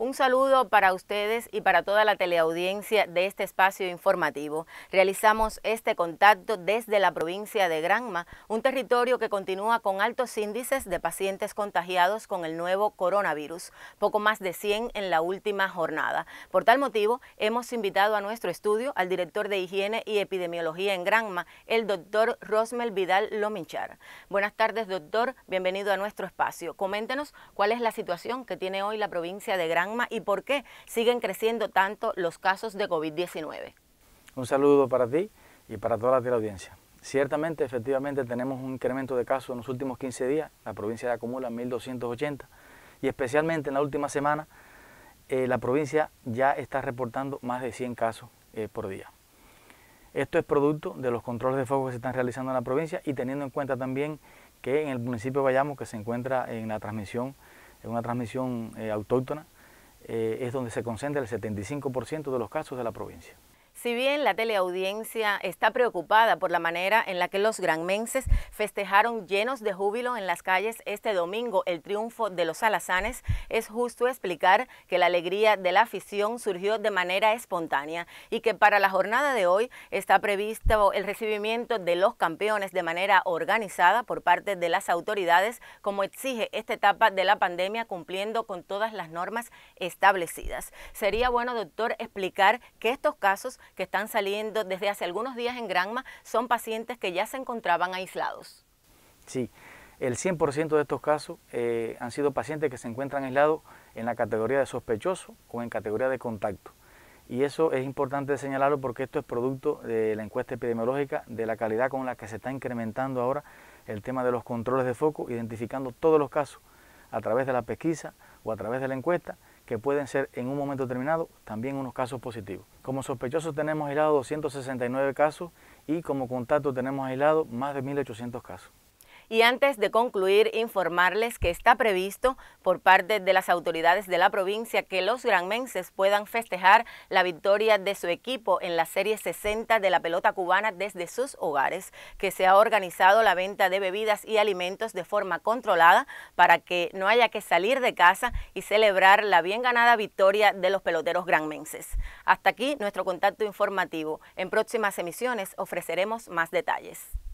Un saludo para ustedes y para toda la teleaudiencia de este espacio informativo. Realizamos este contacto desde la provincia de Granma, un territorio que continúa con altos índices de pacientes contagiados con el nuevo coronavirus, poco más de 100 en la última jornada. Por tal motivo, hemos invitado a nuestro estudio al director de Higiene y Epidemiología en Granma, el doctor Rosmel Vidal Lominchar. Buenas tardes, doctor. Bienvenido a nuestro espacio. Coméntenos cuál es la situación que tiene hoy la provincia de Granma y por qué siguen creciendo tanto los casos de COVID-19. Un saludo para ti y para toda la audiencia. Ciertamente, efectivamente, tenemos un incremento de casos en los últimos 15 días. La provincia acumula 1.280 y especialmente en la última semana eh, la provincia ya está reportando más de 100 casos eh, por día. Esto es producto de los controles de fuego que se están realizando en la provincia y teniendo en cuenta también que en el municipio de Bayamo, que se encuentra en la transmisión, en una transmisión eh, autóctona, eh, es donde se concentra el 75% de los casos de la provincia. Si bien la teleaudiencia está preocupada por la manera en la que los granmenses festejaron llenos de júbilo en las calles este domingo el triunfo de los alazanes, es justo explicar que la alegría de la afición surgió de manera espontánea y que para la jornada de hoy está previsto el recibimiento de los campeones de manera organizada por parte de las autoridades, como exige esta etapa de la pandemia cumpliendo con todas las normas establecidas. Sería bueno, doctor, explicar que estos casos que están saliendo desde hace algunos días en Granma son pacientes que ya se encontraban aislados. Sí, el 100% de estos casos eh, han sido pacientes que se encuentran aislados en la categoría de sospechoso o en categoría de contacto. Y eso es importante señalarlo porque esto es producto de la encuesta epidemiológica, de la calidad con la que se está incrementando ahora el tema de los controles de foco, identificando todos los casos a través de la pesquisa o a través de la encuesta que pueden ser en un momento determinado también unos casos positivos. Como sospechosos tenemos aislados 269 casos y como contacto tenemos aislado más de 1.800 casos. Y antes de concluir, informarles que está previsto por parte de las autoridades de la provincia que los granmenses puedan festejar la victoria de su equipo en la Serie 60 de la pelota cubana desde sus hogares, que se ha organizado la venta de bebidas y alimentos de forma controlada para que no haya que salir de casa y celebrar la bien ganada victoria de los peloteros granmenses. Hasta aquí nuestro contacto informativo. En próximas emisiones ofreceremos más detalles.